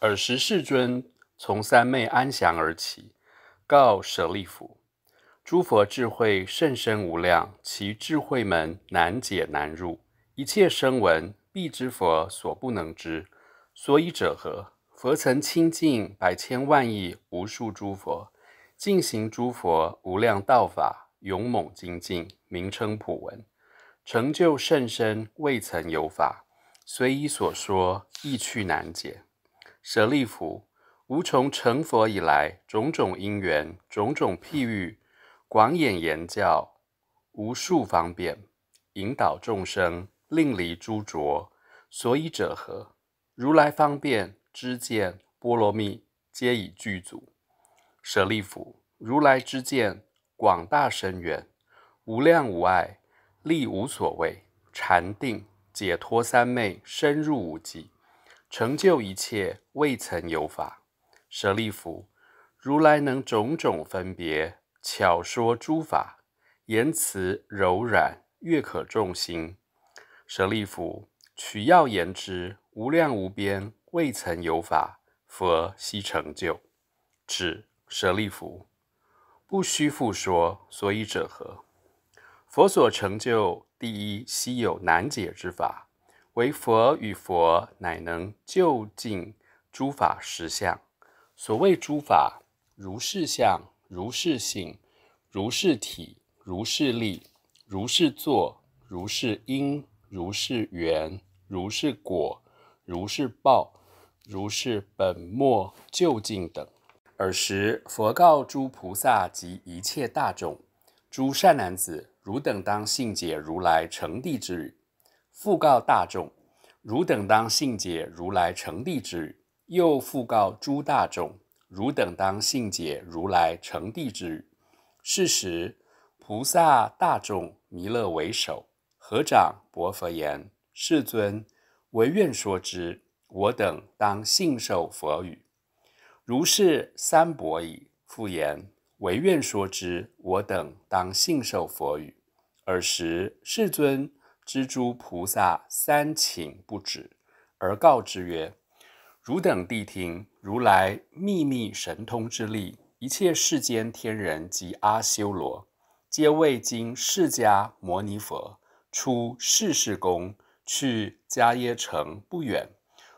尔时世尊从三昧安详而起，告舍利弗：诸佛智慧甚深无量，其智慧门难解难入。一切声闻、必知佛所不能知。所以者何？佛曾亲近百千万亿无数诸佛，尽行诸佛无量道法，勇猛精进，名称普文，成就甚深，未曾有法。随依所说，亦趣难解。舍利弗，吾从成佛以来，种种因缘，种种譬喻，广演言教，无数方便，引导众生，令离诸浊。所以者何？如来方便知见波罗蜜，皆以具足。舍利弗，如来之见广大深远，无量无碍，力无所谓，禅定解脱三昧深入无际。成就一切，未曾有法。舍利弗，如来能种种分别，巧说诸法，言辞柔软，悦可众心。舍利弗，取要言之，无量无边，未曾有法。佛悉成就。指舍利弗，不须复说。所以者何？佛所成就，第一稀有难解之法。为佛与佛乃能究竟诸法实相。所谓诸法如是相，如是性，如是体，如是力，如是作，如是因，如是缘，如是果，如是报，如是本末究竟等。尔时，佛告诸菩萨及一切大众：“诸善男子，汝等当信解如来成地之语。”复告大众，汝等当信解如来成地之语。又复告诸大众，汝等当信解如来成地之语。是时，菩萨大众弥勒为首，合掌薄佛言：“世尊，唯愿说之，我等当信受佛语。”如是三博已，复言：“唯愿说之，我等当信受佛语。”尔时，世尊。蜘蛛菩萨三请不止，而告之曰：“汝等谛听，如来秘密神通之力，一切世间天人及阿修罗，皆未经释迦牟尼佛出世事功，去迦耶城不远，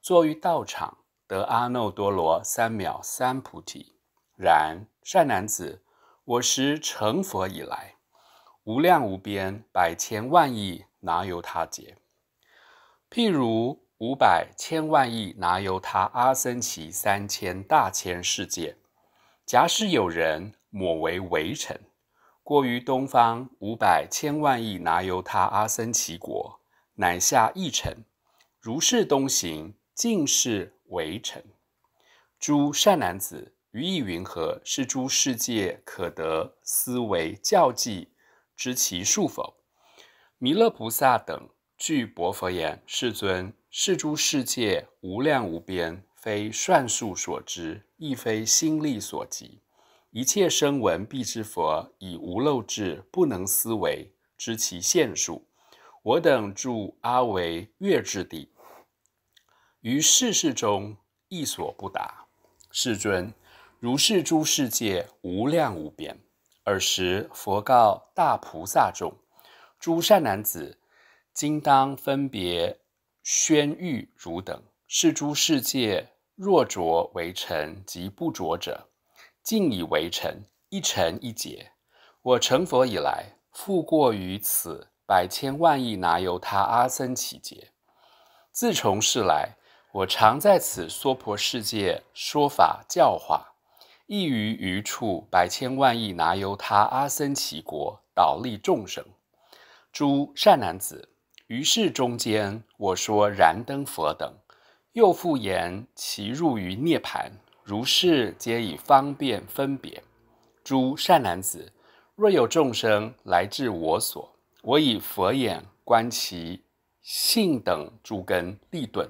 坐于道场，得阿耨多罗三藐三菩提。然善男子，我时成佛以来，无量无边百千万亿。”哪由他劫？譬如五百千万亿哪由他阿僧祇三千大千世界，假使有人，莫为微尘。过于东方五百千万亿哪由他阿僧祇国，乃下一尘。如是东行，尽是微尘。诸善男子，于意云何？是诸世界可得思维教计？知其数否？弥勒菩萨等具博佛言：“世尊，是诸世界无量无边，非算数所知，亦非心力所及。一切声闻必知佛，以无漏智不能思维，知其限数。我等住阿维月之地，于世事中亦所不达。世尊，如是诸世界无量无边。尔时佛告大菩萨众。”诸善男子，今当分别宣谕汝等：是诸世界，若浊为尘，及不浊者，尽以为尘，一尘一劫。我成佛以来，复过于此百千万亿，哪由他阿僧祇劫？自从世来，我常在此娑婆世界说法教化，亦于余处百千万亿，哪由他阿僧祇国导立众生？诸善男子，于是中间，我说燃灯佛等，又复言其入于涅盘，如是皆以方便分别。诸善男子，若有众生来至我所，我以佛眼观其性等诸根利钝，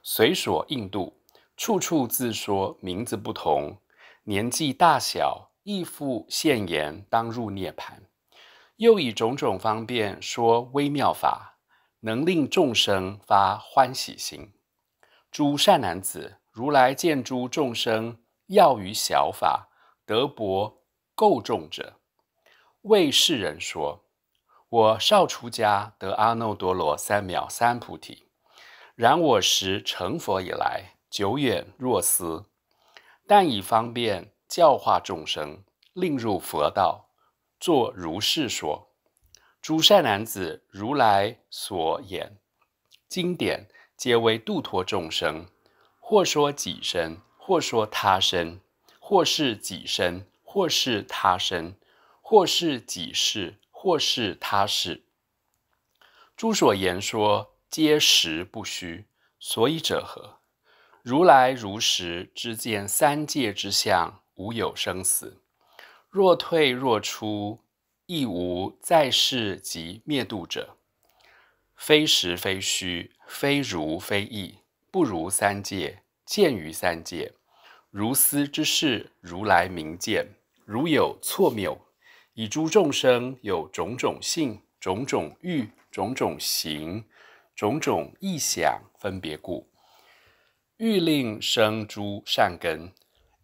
随所应度，处处自说名字不同，年纪大小，亦复现言当入涅盘。又以种种方便说微妙法，能令众生发欢喜心。诸善男子，如来见诸众生要于小法得薄够众者，为世人说：我少出家得阿耨多罗三藐三菩提，然我时成佛以来，久远若斯，但以方便教化众生，令入佛道。作如是说：诸善男子，如来所演经典，皆为度脱众生。或说己身，或说他身；或是己身，或是他身；或是己事，或是他事。诸所言说，皆实不虚。所以者何？如来如实之见三界之相，无有生死。若退若出，亦无在世及灭度者。非实非虚，非如非意，不如三界，见于三界。如斯之事，如来明见。如有错谬，以诸众生有种种性、种种欲、种种行、种种意想分别故，欲令生诸善根。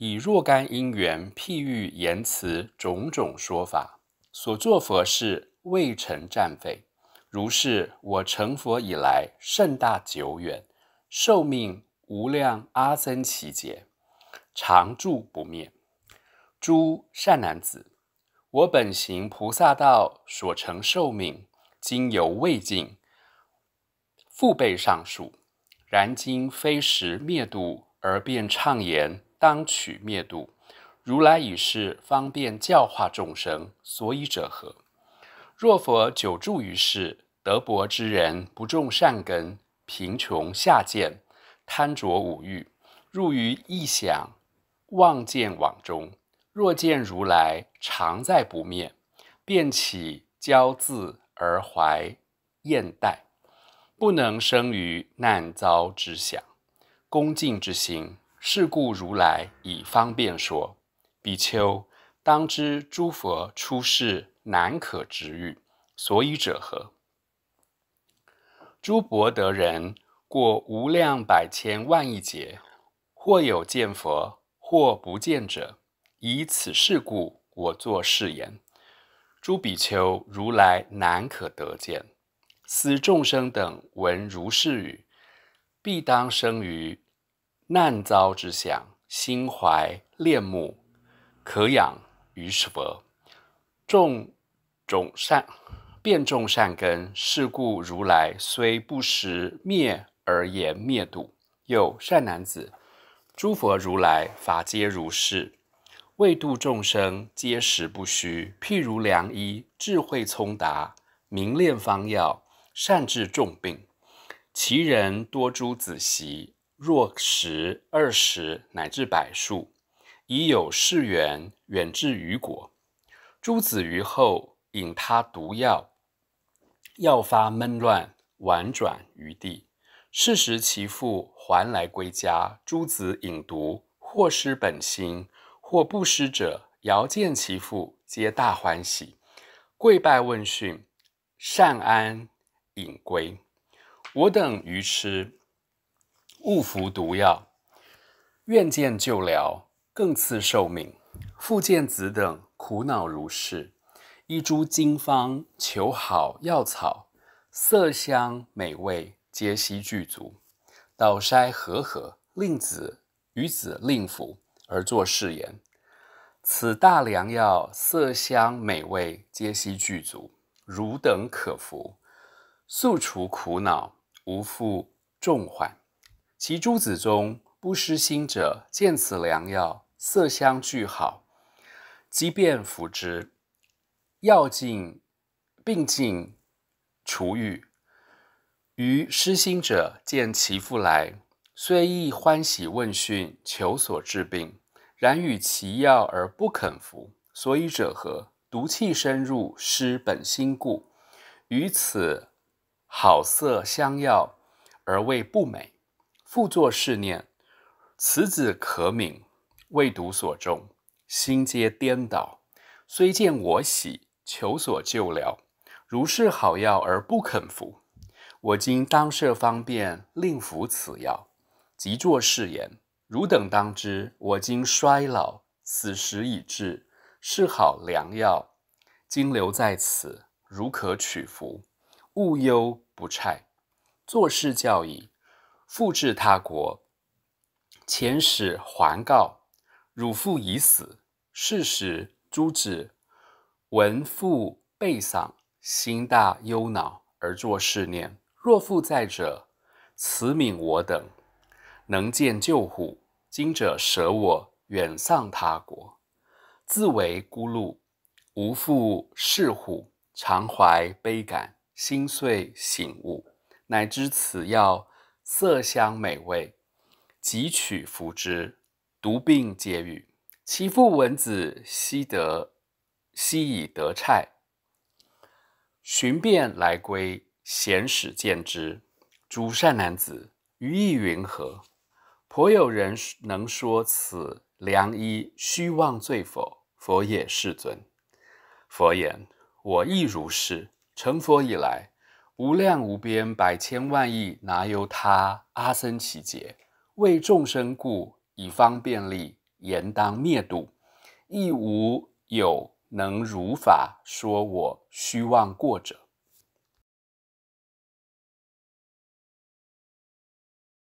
以若干因缘譬喻言辞种种说法所作佛事未曾占废。如是，我成佛以来甚大久远，寿命无量阿僧祇劫，常住不灭。诸善男子，我本行菩萨道所成寿命，今犹未尽。复备上述，然今非时灭度而便畅言。当取灭度。如来已逝，方便教化众生，所以者何？若佛久住于世，德薄之人不种善根，贫穷下贱，贪着五欲，入于臆想妄见网中。若见如来常在不灭，便起骄自而怀厌怠，不能生于难遭之想，恭敬之心。是故如来以方便说，比丘当知诸佛出世难可值遇。所以者何？诸佛得人过无量百千万亿劫，或有见佛，或不见者。以此事故，我作誓言：诸比丘，如来难可得见。思众生等闻如是语，必当生于。难遭之相，心怀恋慕，可养于佛。种种善，遍种善根。是故如来虽不识灭，而言灭度。有善男子，诸佛如来法皆如是，为度众生，皆实不虚。譬如良医，智慧聪达，明练方药，善治重病。其人多诸子习，若十二十乃至百数，以有事缘，远至于果。诸子于后引他毒药，药发闷乱，宛转于地。是时其父还来归家，诸子饮毒，或失本心，或不失者，遥见其父，皆大欢喜，跪拜问讯，善安隐归。我等愚痴。勿服毒药，愿见救疗，更赐寿命。复见子等苦恼如是，一诸经方求好药草，色香美味皆悉具足，捣筛和合，令子与子令服，而作誓言：此大良药，色香美味皆悉具足，汝等可服，速除苦恼，无复众患。其诸子中不失心者，见此良药，色香俱好，即便服之，药尽病尽除愈。于失心者见其父来，虽亦欢喜问讯，求所治病，然与其药而不肯服，所以者何？毒气深入失本心故。于此好色香药而味不美。复作誓念，此子可悯，为读所中，心皆颠倒，虽见我喜，求所救疗，如是好药而不肯服。我今当设方便，令服此药。即作誓言：汝等当知，我今衰老，死时已至，是好良药，今留在此，汝可取服，勿忧不差。作誓教矣。复至他国，遣使还告：汝父已死。是时，诸子闻父被丧，心大忧恼，而作是念：若父在者，慈悯我等，能见救护；今者舍我，远丧他国，自为孤路，无父是虎，常怀悲感，心碎醒悟，乃知此药。色香美味，汲取服之，毒病皆愈。其父闻子悉得悉以得菜，寻便来归，闲使见之。诸善男子，于意云何？颇有人能说此良医虚妄罪否？佛也，世尊。佛言：我亦如是，成佛以来。无量无边百千万亿，哪由他阿僧祇劫为众生故，以方便力言当灭度，亦无有能如法说我虚妄过者。